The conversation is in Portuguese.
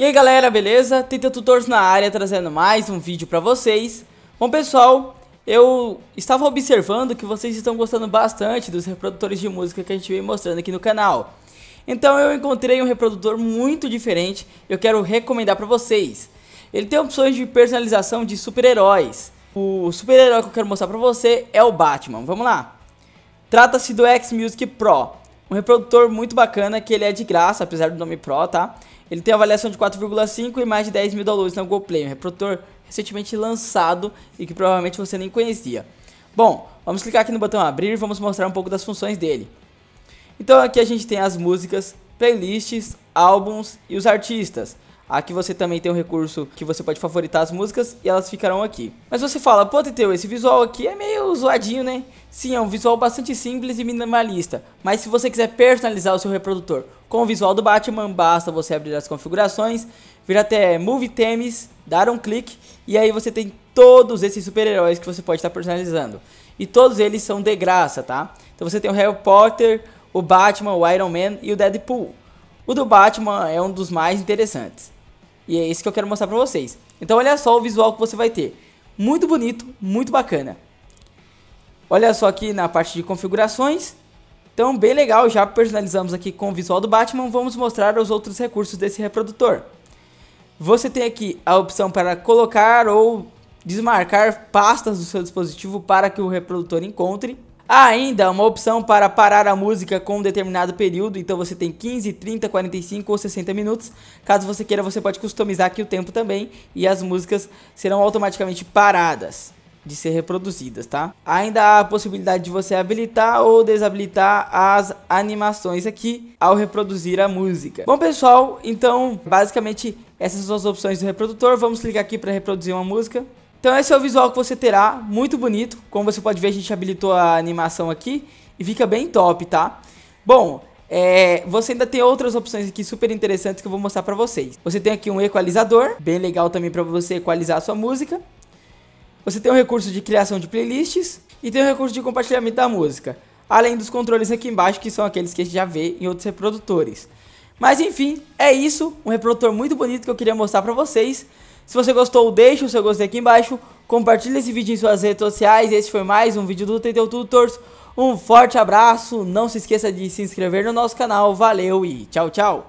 E aí galera, beleza? Tenta Tutores na área trazendo mais um vídeo pra vocês. Bom pessoal, eu estava observando que vocês estão gostando bastante dos reprodutores de música que a gente vem mostrando aqui no canal. Então eu encontrei um reprodutor muito diferente eu quero recomendar pra vocês. Ele tem opções de personalização de super-heróis. O super-herói que eu quero mostrar pra você é o Batman, vamos lá. Trata-se do X-Music Pro, um reprodutor muito bacana que ele é de graça, apesar do nome Pro, tá? Ele tem avaliação de 4,5 e mais de 10 mil downloads na Google Play. um reprodutor recentemente lançado e que provavelmente você nem conhecia. Bom, vamos clicar aqui no botão abrir e vamos mostrar um pouco das funções dele. Então aqui a gente tem as músicas, playlists, álbuns e os artistas. Aqui você também tem um recurso que você pode favoritar as músicas e elas ficarão aqui. Mas você fala, pô Teteu, esse visual aqui é meio zoadinho, né? Sim, é um visual bastante simples e minimalista, mas se você quiser personalizar o seu reprodutor com o visual do Batman, basta você abrir as configurações, vir até Move Themes, dar um clique e aí você tem todos esses super-heróis que você pode estar personalizando. E todos eles são de graça, tá? Então você tem o Harry Potter, o Batman, o Iron Man e o Deadpool. O do Batman é um dos mais interessantes. E é esse que eu quero mostrar pra vocês. Então olha só o visual que você vai ter. Muito bonito, muito bacana. Olha só aqui na parte de configurações. Então, bem legal, já personalizamos aqui com o visual do Batman, vamos mostrar os outros recursos desse reprodutor. Você tem aqui a opção para colocar ou desmarcar pastas do seu dispositivo para que o reprodutor encontre. Há ainda uma opção para parar a música com um determinado período, então você tem 15, 30, 45 ou 60 minutos. Caso você queira, você pode customizar aqui o tempo também e as músicas serão automaticamente paradas de ser reproduzidas, tá? Ainda há a possibilidade de você habilitar ou desabilitar as animações aqui ao reproduzir a música. Bom, pessoal, então basicamente essas são as opções do reprodutor. Vamos clicar aqui para reproduzir uma música. Então esse é o visual que você terá, muito bonito. Como você pode ver, a gente habilitou a animação aqui e fica bem top, tá? Bom, é, você ainda tem outras opções aqui super interessantes que eu vou mostrar pra vocês. Você tem aqui um equalizador, bem legal também pra você equalizar a sua música. Você tem o recurso de criação de playlists e tem o recurso de compartilhamento da música, além dos controles aqui embaixo, que são aqueles que a gente já vê em outros reprodutores. Mas enfim, é isso, um reprodutor muito bonito que eu queria mostrar para vocês. Se você gostou, deixa o seu gostei aqui embaixo, compartilha esse vídeo em suas redes sociais. Esse foi mais um vídeo do TTU Tudo Um forte abraço, não se esqueça de se inscrever no nosso canal, valeu e tchau, tchau!